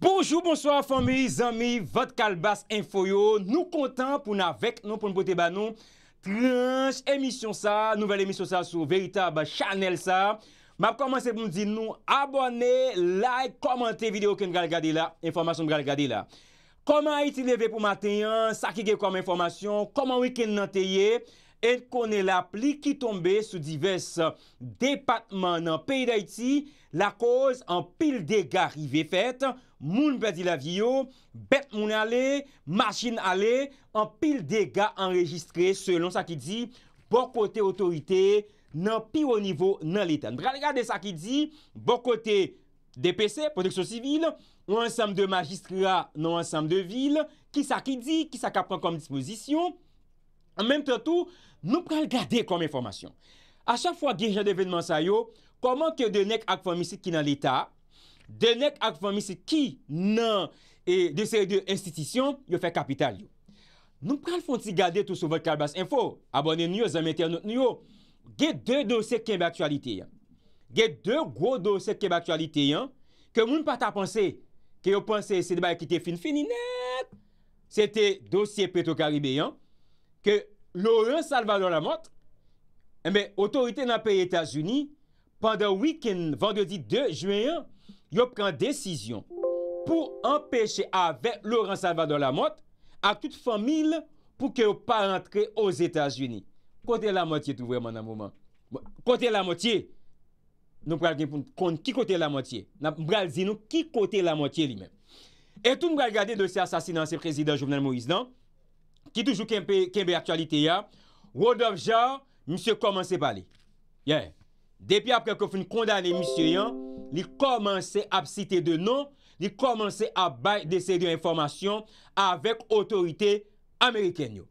Poujou, bonsoir, fami, zami, vodkal bas, info yo, nou kontan pou na vek nou pou nou pote ba nou, tranche, emisyon sa, nouvel emisyon sa sou veyitab chanel sa, map koman sepoun di nou, abone, like, komante videyo kem gale gade la, informasyon gale gade la, koman iti leve pou matenyan, sakige koman informasyon, koman wiken nan teye, en konen la pli ki tombe sou divers depatman nan peyi da iti, la koz an pil dega rive fet, moun be di la vye yo, bet moun ale, masjin ale, an pil dega an registre, selon sa ki di, bo kote otorite nan pi ou nivou nan liten. Bre aligade sa ki di, bo kote DPC, Produksyon Sivile, ou ansam de magistra nan ansam de vil, ki sa ki di, ki sa ka pran konm disposisyon, An menm tato, nou pral gade kom informasyon. A chan fwa genjen de venman sa yo, koman ke denek ak formisit ki nan l'Etat, denek ak formisit ki nan de seri de institisyon, yo fe kapital yo. Nou pral fonti gade tout sou volkal bas info, abone nyo, zanmete anot nyo, gen de dosye kem b'aktualite yon. Gen de gwo dosye kem b'aktualite yon, ke moun pata panse, ke yo panse se deba ekite fin, fininet. Se te dosye peto karibè yon, Eh ke Laurent Salvador Lamont, embe, otorite nan pe Etats-Unis, pandan week-end, vendredi 2 juen, yo pren desisyon, pou empèche ave Laurent Salvador Lamont, a tout famil pou ke yo pa rentre os Etats-Unis. Kote la motye tou vwè man nan mouman. Kote la motye, nou pral gen pou kon ki kote la motye. Nan mbral zin nou ki kote la motye li men. Etou mbral gade dosi asasinansi prezident Jovenel Moïse, nan, Ki toujou kembe aktualite ya, wot of ja, msye komanse pa li. Ye, depi apre ke foun kondane msye yan, li komanse ap site de nou, li komanse ap bay dese de informasyon avek otorite Ameriken yo.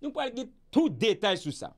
Nou pou alge tout detay sou sa.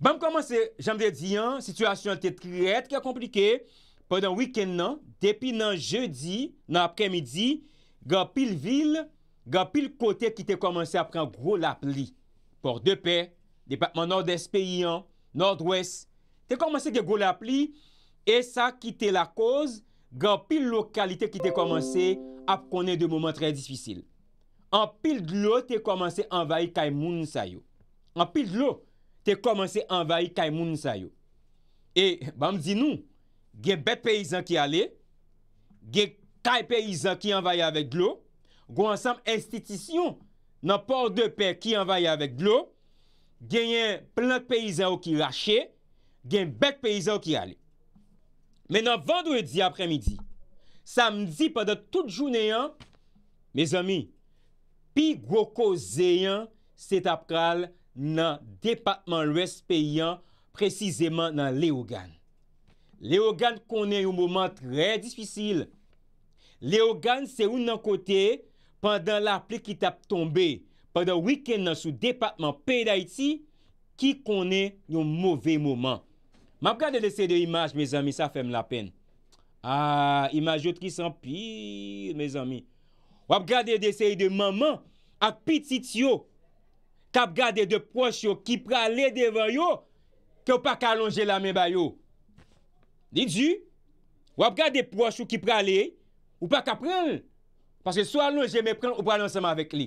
Bam bon, komanse, janm de diyan, situasyon te tkret ki a komplike, podan wiken nan, depi nan jeudi, nan apremidi, ga pil vil, Gan pil kote ki te komanse apren gwo la pli. Porte de pe, depatman nord-est pe yon, nord-ouest. Te komanse ge gwo la pli. E sa ki te la koz, gan pil lokalite ki te komanse ap konen de mouman tre disfisil. An pil glou te komanse anvaye kay moun sa yo. An pil glou te komanse anvaye kay moun sa yo. E bam zinou, ge bet pe yizan ki ale. Ge kay pe yizan ki anvaye avek glou. Gwa ansam estetisyon nan por de pe ki anvaye avek glo, genyen plant peyizan ou ki lache, genyen bet peyizan ou ki ale. Men nan vandwe di apremidi, samdi padat tout jounenyan, me zami, pi gwo kozeyan setapkal nan depatman lwes peyyan, prezizeman nan leogan. Leogan konen yon mouman tre disfisil. Leogan se un nan kotey, pandan la ple ki tap tombe, pandan wiken nan sou depatman pey da iti, ki konen yon mouve mouman. Mab gade de se de imaj, me zami, sa fem la pen. A, imajotri san pi, me zami. Mab gade de se de maman, ak pitit yo, kap gade de proche yo, ki prale devan yo, ki ou pa kalonje la me bayo. Di di? Di di? Mab gade de proche yo, ki prale, ou pa kap pral. Paske swa nou jeme pren ou pral ansama vek li.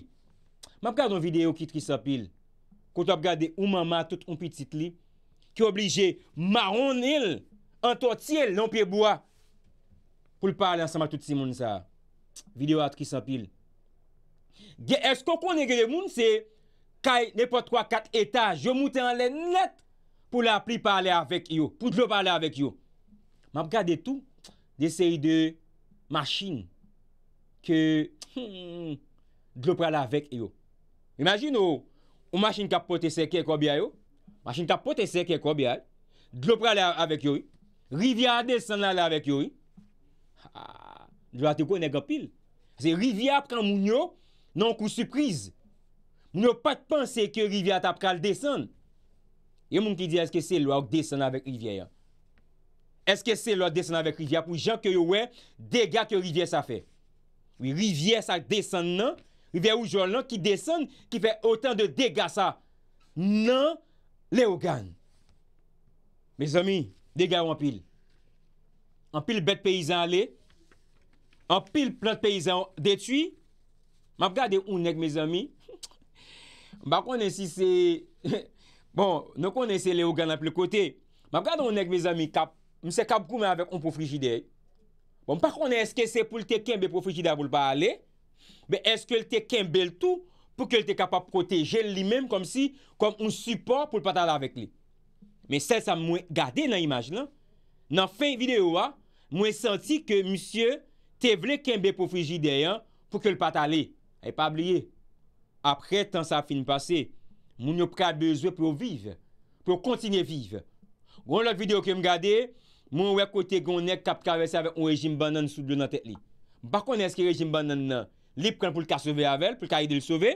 Mab gade yon videyo ki tri sapil. Kout ap gade yon mama tout yon pitit li. Ki oblije maronil, entotil, lompi boya. Poul pral ansama tout si moun sa. Videyo atri sapil. Ge esko konen ge de moun se, kay nepot kwa kat etaj, yo mouten le net pou la pri pral avèk yo. Poul jlo pral avèk yo. Mab gade tou, de seyi de machin. ke hmm, dlo pral avèk yo. Imagin yo, ou machin ka pote seke kwa bya yo, machin ka pote seke kwa bya, dlo pral avèk yo, rivya desan alè avèk yo, jwa te kwenè gopil. Se rivya pran moun yo, nan kou sürpriz. Moun yo pat panse ke rivya tap kal desan. Yon moun ki di, eske se lwa ou desan avèk rivya yo. Eske se lwa ou desan avèk rivya, pou jan ke yo wè, dega ke rivya sa fè. Oui, rivye sa desan nan, rivye ou jor lan ki desan ki fe otan de degasa nan leogan. Me zami, dega wampil. Wampil bet peyizan le, wampil plant peyizan detui. Mabgade ou nek me zami, mba konen si se, bon, nou konen se leogan ap le kote. Mabgade ou nek me zami kap, mse kap koumen avek ou pou frigidey. Bon, pa konè eske se pou l te kembe pou frijida vou l pa ale, be eske l te kembe l tou pou ke l te kapap proteje li menm kom si, kom un support pou l pata ale avek li. Men sel sa mwen gade nan imaj lan. Nan fin videyo wa, mwen senti ke msye te vle kembe pou frijida yan pou ke l pata ale. E pa abliye. Apre tan sa film pase, moun yo prade bezwe pou ou vive. Pou ou kontine vive. Gon l videyo ke m gade, Mwen wè kote kon ek kap ka vese avè on rejim ban nan soublou nan tek li. Mwen pa konen eske rejim ban nan nan. Li pren pou l ka sove avèl, pou l ka yi de l sove.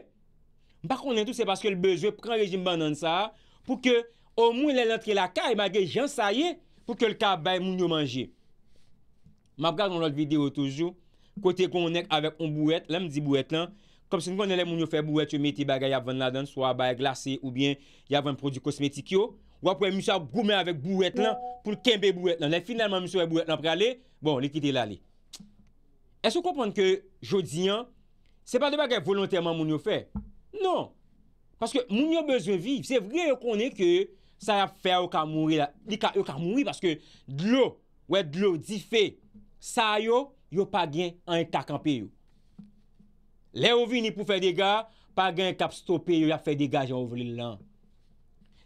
Mwen pa konen tout se baske l bezwe pren rejim ban nan sa. Pou ke o mwen lè l antre la ka e magè jansaye pou ke l ka bay moun yo manje. Mwen ap gaz nan lot videyo toujou. Kote konen ek avèk on bouwet, lèm di bouwet lan. Kom se mwen konen lè moun yo fè bouwet yo meti bagè yavon nan dan. Swa bay glase ou bien yavon prodjou kosmetik yo. Ou apwe miso ap goumen avèk bouwèt lan pou kèmpe bouwèt lan. Le finalman miso ap bouwèt lan apre ale, bon, li kite la ale. Es ou kompon ke jodi an, se pa de bagè volontèman moun yo fè? Non, paske moun yo bezon viv. Se vre yo konen ke sa ya fè ou ka mouri la. Li ka ou ka mouri paske dlo, we dlo, di fè, sa yo, yo pa gen an etakampè yo. Le ou vini pou fè dega, pa gen kap stopè yo ya fè dega jan ou vini lan.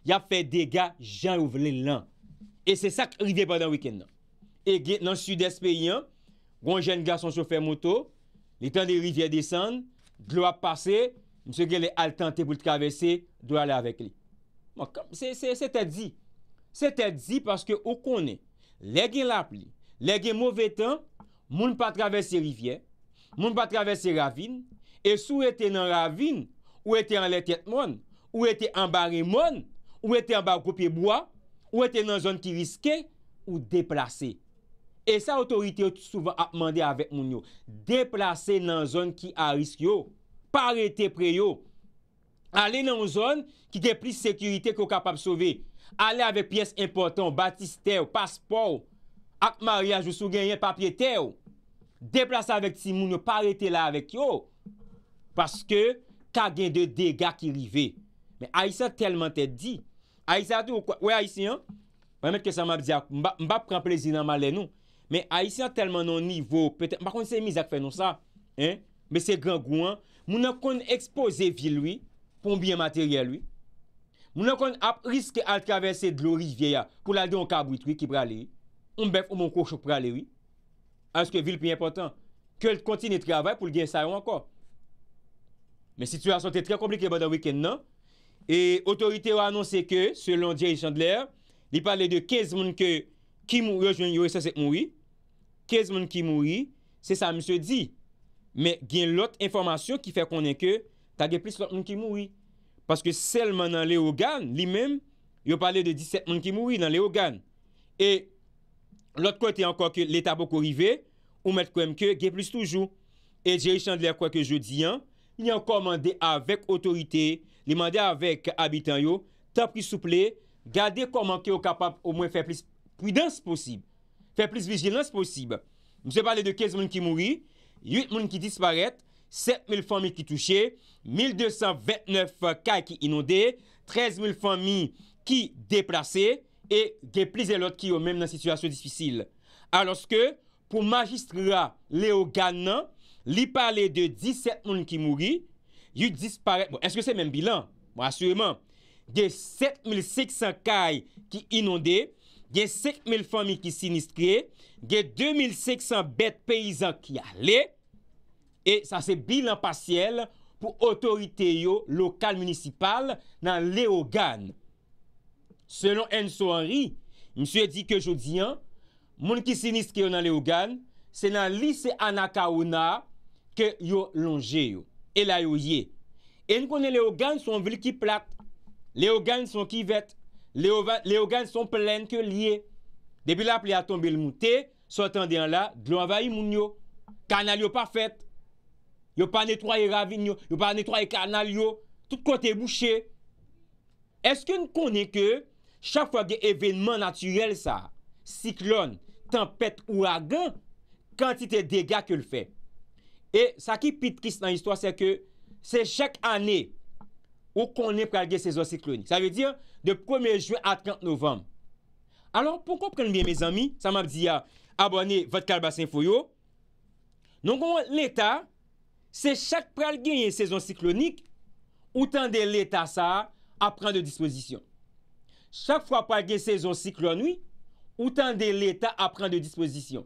ya fè dega jan ou vle lan. E se sak rive padan wikend nan. E gen nan sud-espè yon, gwen jen gason sou fè moto, li tan de rivye desan, glwa pase, mse gen le al tante pou travesse, dwa ale avèk li. Mwa kom, se te di. Se te di paske ou konen, le gen lapli, le gen mwove tan, moun pa travesse rivye, moun pa travesse ravine, e sou ete nan ravine, ou ete an letet moun, ou ete an bare moun, Ou ete an bar kopye bwa Ou ete nan zon ki riske Ou deplase E sa otorite yo souvan ap mande avek moun yo Deplace nan zon ki a risk yo Par ete pre yo Ale nan zon Ki de plis sekurite ko kapap sove Ale avek pies importan Batiste yo, paspor Ak mariaj yo sou genyen papye te yo Deplace avek si moun yo Par ete la avek yo Paske ka gen de dega ki rive A isa telman te di Aisyen, wè aisyen, wè met ke sa mab diak, mbap pren plezi nan male nou, mbè aisyen telman nan nivou, mbakon se mizak fè nou sa, mbè se gran goun, moun akon expose vil wè, pou mbiye materyel wè, moun akon ap risk al travese dlo rivyeya, ah, pou lalde an kabwit wè ki prale wè, mbef ou mbon kouchok prale wè, anske vil pi important, ke l kontine travay pou l gen sarou anko. Men situasyon te tre komplike bada wikenn non? nan, E otorite yo anonse ke, selon Jerry Chandler, li pale de 15 moun ke kimou yo jwen yoy sasek moui, 15 moun ki moui, se sa mse di, me gen lot informasyon ki fe konen ke ta ge plis lot moun ki moui. Paske selman nan le ogan, li men, yo pale de 17 moun ki moui nan le ogan. E lot kote anko ke leta bo ko rive, ou met kwen ke ge plis toujou. E Jerry Chandler kwa ke jodi an. li an komande avèk otorite, li mande avèk abitan yo, ta pri souple, gade komande ki yo kapap ou mwen fè plis pridans posib, fè plis vijilans posib. Mwen se pale de 15 moun ki mouri, 8 moun ki disparèt, 7000 fami ki touche, 1229 fay ki inode, 13000 fami ki deplase, e de plise lot ki yo mèm nan situasyon disfisil. Aloske, pou magistra Leo Gannan, li pale de 17 moun ki mouri, yu dispare... Bon, eske se men bilan? Bon, asureman, ge 7500 kay ki inonde, ge 5000 fami ki sinis kre, ge 2500 bet peyizan ki ale, e sa se bilan pasyel pou otorite yo lokal municipal nan le ogan. Se non en so anri, msye di ke jodi an, moun ki sinis kre yo nan le ogan, se nan lise anaka ou na, Ke yo longe yo E la yo ye E nou konen le ogan son vil ki plat Le ogan son ki vet Le ogan son plen ke liye Depi la pli a tombe l mouté Sotan diyan la, glon vayi moun yo Kanal yo pa fet Yo pa netwaye ravinyo Yo pa netwaye kanal yo Tout kote bouché Eske nou konen ke Chak fwa gen evenman naturel sa Siklon, tempet, ouagan Kantite dega ke l fè E sa ki pitkist nan histwa se ke se chak ane ou konen pral gen sezon siklonik. Sa ve diyo de 1er ju an 30 novem. Alors pou kon pren bien me zami, sa m ap diya abone vat kal basen fo yo. Non kon l'eta se chak pral gen sezon siklonik ou tan de l'eta sa a pren de dispozisyon. Chak fwa pral gen sezon sikloni ou tan de l'eta a pren de dispozisyon.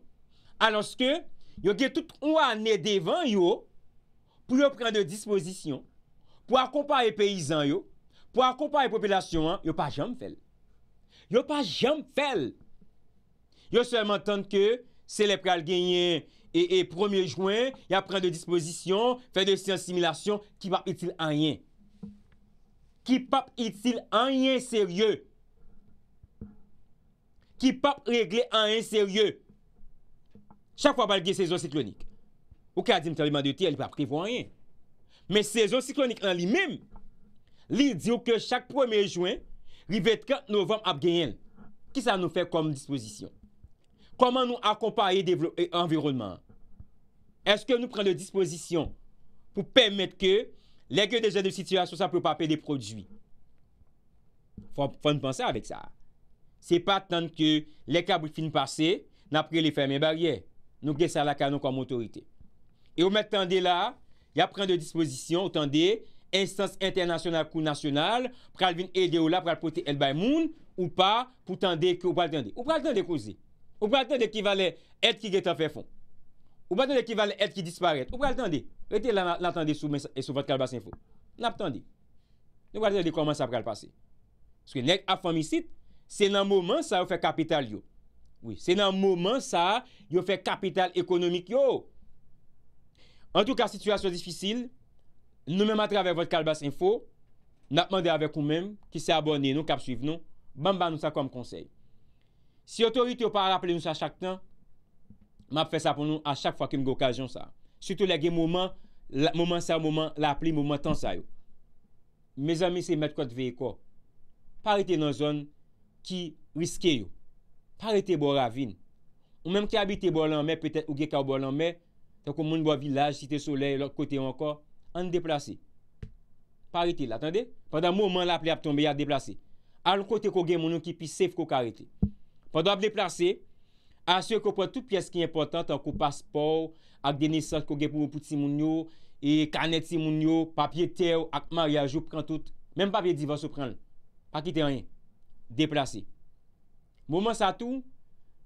Alors se ke Yo ge tout ou ane devan yo pou yo pren de disposisyon pou akompa e peyizan yo, pou akompa e popilasyon yo, yo pa jam fel. Yo pa jam fel. Yo seman tante ke se le pre al genyen e, e premier jwen, ya pren de disposisyon, fe de sensimilasyon, ki pap itil anyen. Ki pap itil anyen seryoye. Ki pap regle anyen seryoye. Chak fwa balge sezon siklonik. Ou ka di mte li mandoti, li pa prevoyen. Men sezon siklonik an li mem, li di ou ke chak pwemejouen, li vetka novem ap genyen. Ki sa nou fe kom disposisyon? Koman nou akompaye devlo e envirounman? Eske nou pren le disposisyon pou pwem met ke leke dejen de sityasyon sa pou pape de prodjwi? Fwa nou panse avik sa. Se pa tante ke leke abou fin pase na pre le fèmè baryey. Nou gè sa la kanon kom otorite. E ou mè tande la, ya pran de disposisyon, ou tande, instance internasyonal kou nasyonal, pral vin e de ou la, pral pote el bay moun, ou pa, pou tande, ou pral tande, ou pral tande kou zi. Ou pral tande ki vale et ki getan fe fon. Ou pral tande ki vale et ki disparete. Ou pral tande, wè te la natande sou vat kal basen fon. Nap tande. Nou pral tande koman sa pral pase. Ske nèk afamisit, se nan mouman sa ou fe kapital yo. Se nan mouman sa yo fe kapital ekonomik yo En tou ka situasyon disfisil Nou men matre avek vot kalbas info Natmande avek ou men Ki se abone nou, kap suive nou Bamba nou sa kom konsey Si otorite ou pa raple nou sa chak tan Map fe sa pou nou a chak fwa ki m gokajon sa Soutou lege mouman Mouman sa mouman la aple mouman tan sa yo Me zami se met kote vey ko Parite nan zon ki riske yo Parite bo ravine. Ou menm ki abite bo lanme, petè ou ge ka bo lanme, tan kon moun bo vila, jite sole, lò kote anko, an deplase. Parite la, tande? Padan moun man la ap le ap tombe, ya deplase. An kote kon gen moun nou ki pi sef kon karite. Padan ap deplase, asye kon pon tout pyes ki importan, tan kon paspor, ak denesans kon gen pou moun pout si moun yo, e kanet si moun yo, papye tew, ak maryajou, pran tout. Menm papye divan sou pran. Pakite an yen. Deplase. Parite. Mouman sa tou,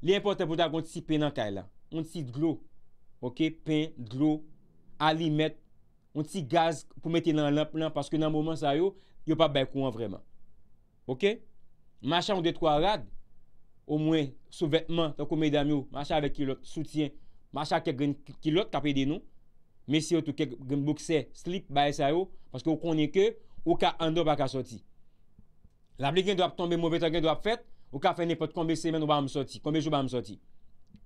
li importan pou ta kon ti si pen nan kay lan. Kon ti si glou. Ok, pen, glou, alimet, kon ti si gaz pou mette nan lamp lan. Paske nan mouman sa yo, yo pa bay kouan vreman. Ok, machan ou dekwa rad, ou mwen sou vetman, ta kou me dam yo, machan ave kilot, soutyen, machan kek gen kilot, kape de nou, mesi yo tou kek gen bokse, slip, bay sa yo, paske ou konen ke, ou ka ando baka soti. Lable gen do ap tombe, moubetan gen do ap fet, Ou ka fene pot konbe semen ou ba msoti? Konbe jo ba msoti?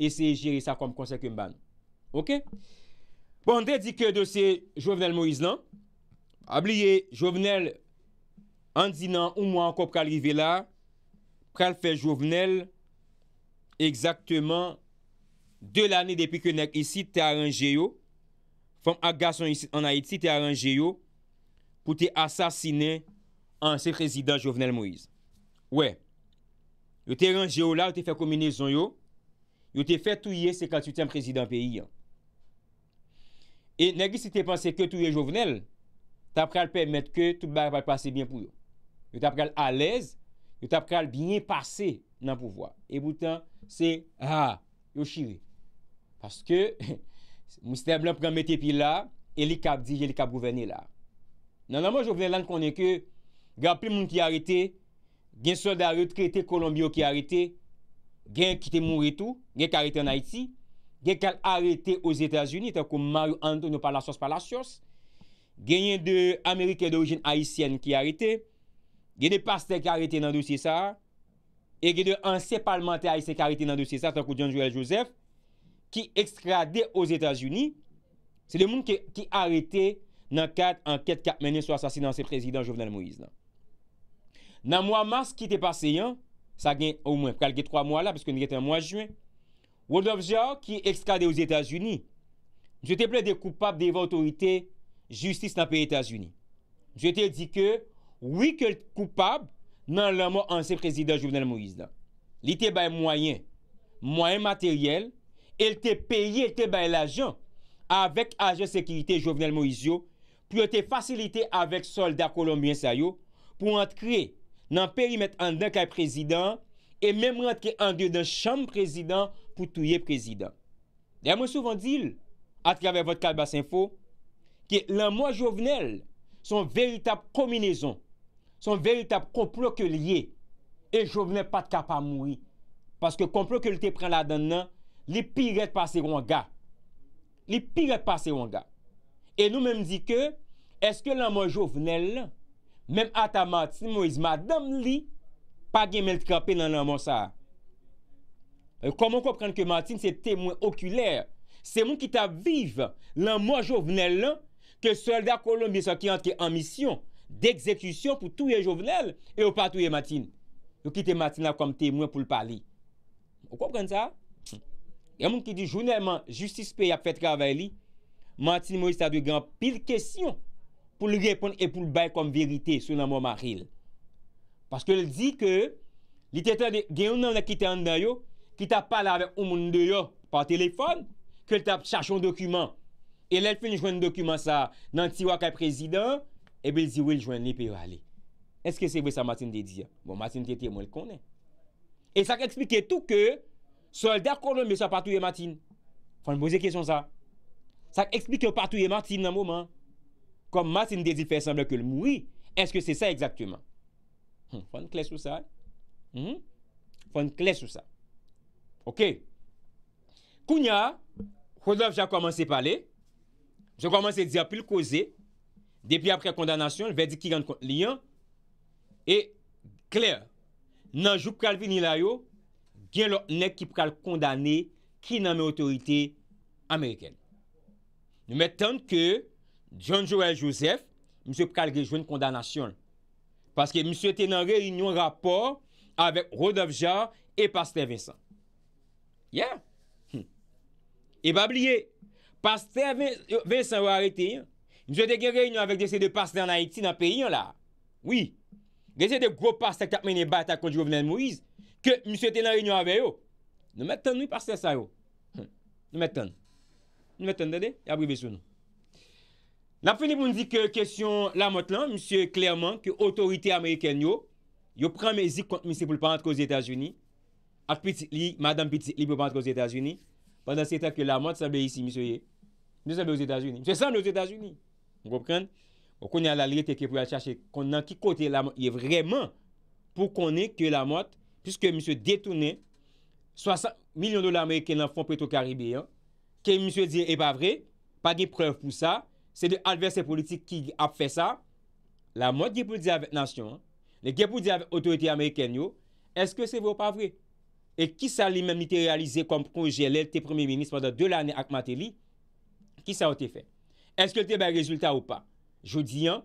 Ese e jiri sa kom konsek yon ban. Ok? Pon dedike dosye Jovenel Moiz lan, non? abliye Jovenel, an di nan ou mwa an kop kalrive la, pral fe Jovenel, ekzakteman, de lan e depi ke nek isi te aranje yo, fom agas an ha iti te aranje yo, pou te asasine an se prezident Jovenel Moiz. Ou e? Yo te ranje yo la, yo te fè kominezon yo, yo te fè touye 58èm prezident peyi yo. E nagi si te panse ke touye jovenel, tap kèl pèmèt ke tout bè va pase byen pou yo. Yo tap kèl alèz, yo tap kèl byen pase nan pouvoi. E boutan, se, a, yo chive. Paske, Mr. Blanc prèmète pi la, elikab di, elikab pouvene la. Nananman jovenel lan konen ke, gè apè moun ki arite, gen so da retkete Kolombio ki arete, gen kite Mouretou, gen karete an Haiti, gen kal arete o Zeta Zuni, tan ko Marou Ando nou pa la sos pa la sos, gen yen de Amerike de orijen Haitienne ki arete, gen de Pasteur ki arete nan dosye sa, e gen de Ansez Parlementaire Haitienne ki arete nan dosye sa, tan ko Jean-Joël Joseph, ki ekstrade o Zeta Zuni, se de moun ki arete nan kat anket kap menen so asasinan se prezident Jovenel Moïse nan. nan mwa mars ki te pase yon, sa gen ou mwen, pral gen 3 mwa la, piskoun gen gen 1 mwa juen, wou dofja ki ekskade ouz Etats-Unis, jete ple de koupab deva otorite justice nan pe Etats-Unis. Jete di ke, wik el koupab nan laman anse prezident Jovenel Moïse la. Li te baye mwayen, mwayen materyel, el te peye, el te baye l'ajon, avek ajen sekirite Jovenel Moïse yo, pou yo te fasilite avek soldat kolombien sa yo, pou an te kreye nan perimet an den kaj prezidant, e mem rentre an den chanm prezidant pou touye prezidant. Ya mwen souvan dil, atkave vod kalb asinfo, ki lan mwen jovenel, son veritab kominezon, son veritab komplo ke liye, e jovenel pat ka pa moui, paske komplo ke li te pren la den nan, li piret pa se ronga. Li piret pa se ronga. E nou menm di ke, eske lan mwen jovenel, Mem ata Martine Moïse, madame li, pa gen mel trape nan nan monsa. Koman euh, kopren ke Martine se temwen okuler? Se moun ki ta vive nan moun jovenel lan, ke soldat Colombie sa ki antke an misyon, dek zekusyon pou touye jovenel, e ou pa touye Martine. Ou ki te Martine la kom temwen pou l'parli. Ou kopren sa? Yon moun ki di, jounelman, justice pay ap fet kavay li, Martine Moïse ta de gran pil kesyon, pou li repon e pou l bay kom verite sou nan mou ma ril. Paske l di ke li tete gen yon nan la ki te anday yo, ki ta pala ave ou moun de yo pa telefon, ke l ta chache yon dokumen. E l el fin jwen yon dokumen sa nan ti wakay prezident, e be l zi wil jwen li pe yon ale. Eske se ve sa Matin de di ya? Bon Matin tete yon moun l konen. E sa ke explike tou ke, sol der konon me sa patou yon Matin. Fon mou ze kesyon sa. Sa ke explike patou yon Matin nan mou man. kom masin de di fè semblè ke l moui, eske se sa exaktouman? Hmm, Fon kles sou sa? Fon kles hmm? sou sa? Ok. Kounya, kou nou fja komanse pale, jò komanse di apil kose, depi apre kondanasyon, vè di ki gan kont li an, e kler, nan jou pral vini la yo, gen lò nek ki pral kondane, ki nan mè otorite Ameriken. Nou mè tante ke, John Joël Joseph, msè pou kal gejwen kondanasyon. Paske msè te nan reynyon rapor avek Rodovja e Pasteur Vincent. Ye? Hm. E ba bliye, Pasteur euh, Vincent ou arete yon? Msè te gen reynyon avek dese de Pasteur en Haiti nan peyi yon la? Oui. Dese de gro Pasteur kap menye hm. bata konjou vnen Moïse, ke msè te nan reynyon aveyo. Nou met ton nou Pasteur sa yo? Nou met ton. Nou met ton dade? Ya bribe sou nou. N ap finipoun di ke kesyon la mot lan, msye, klerman, ke otorite Ameriken yo, yo pran me zik kont msye pou panat ko zi Etasuni, ak pit li, madame pit li pou panat ko zi Etasuni, pandan se etan ke la mot, sebe yisi msye, msye sebe yo zi Etasuni, msye sebe yo zi Etasuni, mkou pren, mkounen la liyete ke pou yache chache, konnen ki kote la mot, yè vremen, pou konnen ke la mot, piske msye detounen, 60 milyon do la Ameriken lan fon peto Karibé, ke msye di, e eh, pa vre, pa di prev pou Se de adversè politik ki ap fè sa, la mwè gè pou di avè nasyon, le gè pou di avè otorite Ameriken yo, eske se vè ou pa vre? E ki sa li mèm nite realize kom proje lèl te premi menis pandan de l'anè ak Matéli, ki sa ou te fè? Eske te bè rezultat ou pa? Jou di an,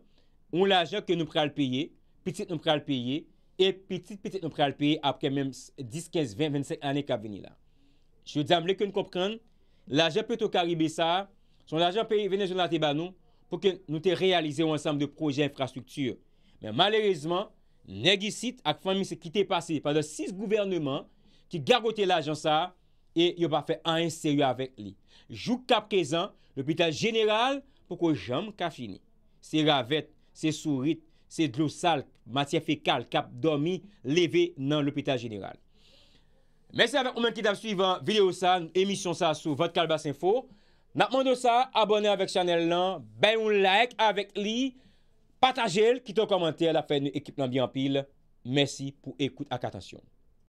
ou la jè ke nou pral peye, piti nou pral peye, e piti piti nou pral peye apre mèm 10, 15, 20, 25 anè k ap veni la. Jou di an, mèm lè kè nou kompran, la jè pè tou karibè sa, Son lajan pe venè jounate ban nou pou ke nou te realize ou ansam de proje infrastrukture. Men malerizman, negisit ak fami se kite pase. Pade 6 gouvernement ki gagote lajan sa e yon pa fe an inserye avèk li. Jou kap kezan l'hôpital jeneral pou ko jom ka fini. Se ravète, se sourite, se glousal matye fekal kap domi leve nan l'hôpital jeneral. Mèsi avè koumen ki dap suivan video sa, emisyon sa sou Vodkal Basinfo. Napman do sa, abone avèk chanel lan, bè ou like avèk li, patajel, kito komantè la fè nou ekip lan bi anpil. Mèsi pou ekout ak atasyon.